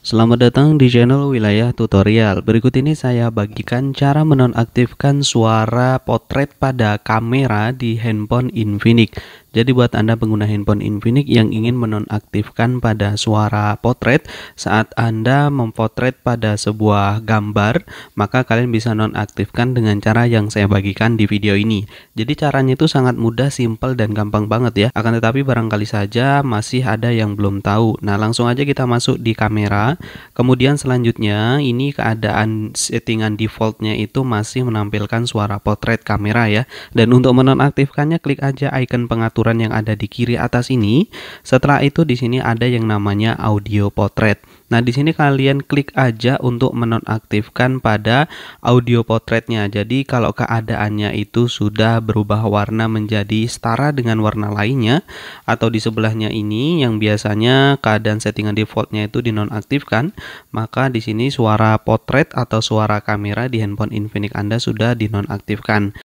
Selamat datang di channel Wilayah Tutorial. Berikut ini saya bagikan cara menonaktifkan suara potret pada kamera di handphone Infinix. Jadi buat Anda pengguna handphone Infinix yang ingin menonaktifkan pada suara potret saat Anda memotret pada sebuah gambar, maka kalian bisa nonaktifkan dengan cara yang saya bagikan di video ini. Jadi caranya itu sangat mudah, simple dan gampang banget ya. Akan tetapi barangkali saja masih ada yang belum tahu. Nah, langsung aja kita masuk di kamera. Kemudian selanjutnya ini keadaan settingan defaultnya itu masih menampilkan suara potret kamera ya. Dan untuk menonaktifkannya klik aja icon pengaturan aturan yang ada di kiri atas ini. Setelah itu di sini ada yang namanya audio portrait. Nah, di sini kalian klik aja untuk menonaktifkan pada audio portraitnya. Jadi, kalau keadaannya itu sudah berubah warna menjadi setara dengan warna lainnya atau di sebelahnya ini yang biasanya keadaan settingan defaultnya itu dinonaktifkan, maka di sini suara potret atau suara kamera di handphone Infinix Anda sudah dinonaktifkan.